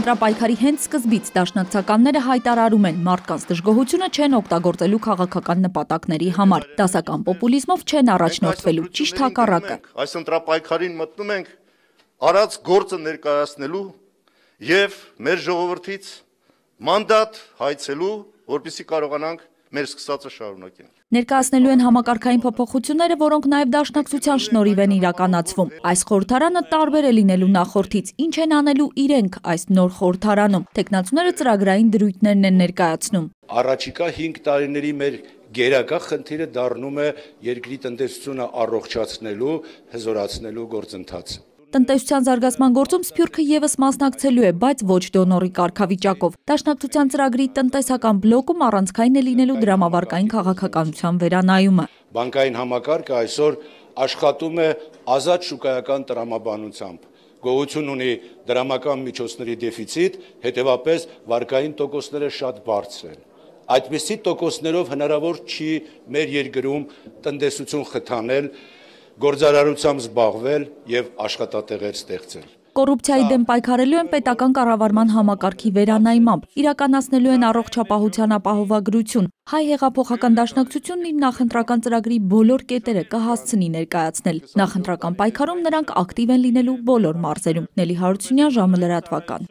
ընտրապայքարի հենց սկզբից դաշնակցականները հայտարարում են մարդկանց դժգոհությունը չեն օգտագործելու քաղաքական նպատակների համար, դասական պոպուլիզմով չեն առաջնորդվելու ճիշտ հակառակը։ Այս ընտրապայքարին մտնում ենք արած գործը ներկայացնելու եւ մեր ժողովրդից մանդատ հայցելու, որպիսի կարողանանք մեր սկսածը շարունակենք։ Ներկայացնելու են համակարգային փոփոխությունները, որոնք նաև դաշնակցության շնորհիվ են իրականացվում։ Այս խորհրդարանը տարբեր է լինելու նախորդից։ Ինչ են անելու իրենք այս նոր խորհրդարանում։ Տեխնացուները ծրագրային դրույթներն են ներկայացնում։ Առաջիկա 5 տարիների մեր գերակա խնդիրը դառնում է երկրի տնտեսությունը առողջացնելու, հզորացնելու գործընթացը։ Տնտեսության զարգացման գործում Սփյուռքը եւս մասնակցելու է, բայց ոչ դոնորի կարգավիճակով։ Դաշնակցության ծրագրի տնտեսական բլոկում առանցքային է լինելու դրամավարկային քաղաքականության վերանայումը։ Բանկային համակարգը այսօր աշխատում է ազատ շուկայական տրամաբանությամբ գողություն ունի դրամական միջոցների դեֆիցիտ, հետևապես վարկային տոկոսները շատ բարձր են։ Այդպիսի տոկոսներով հնարավոր չի մեր երկրում տնտեսություն խթանել, գործարարությամբ զբաղվել եւ աշխատատեղեր ստեղծել։ Կոռուպցիայի դեմ պայքարելու են պետական կառավարման համակարգի վերանայմամբ, իրականացնելու են առողջապահության ապահովագրություն։ Հայ հեղափոխական դաշնակցությունն իր նախընտրական ծրագրի բոլոր կետերը կհասցնի ներկայացնել։ Նախընտրական պայքարում նրանք ակտիվ են լինելու բոլոր մարզերում։ Նելի Հարությունյան, ժամը լրատվական։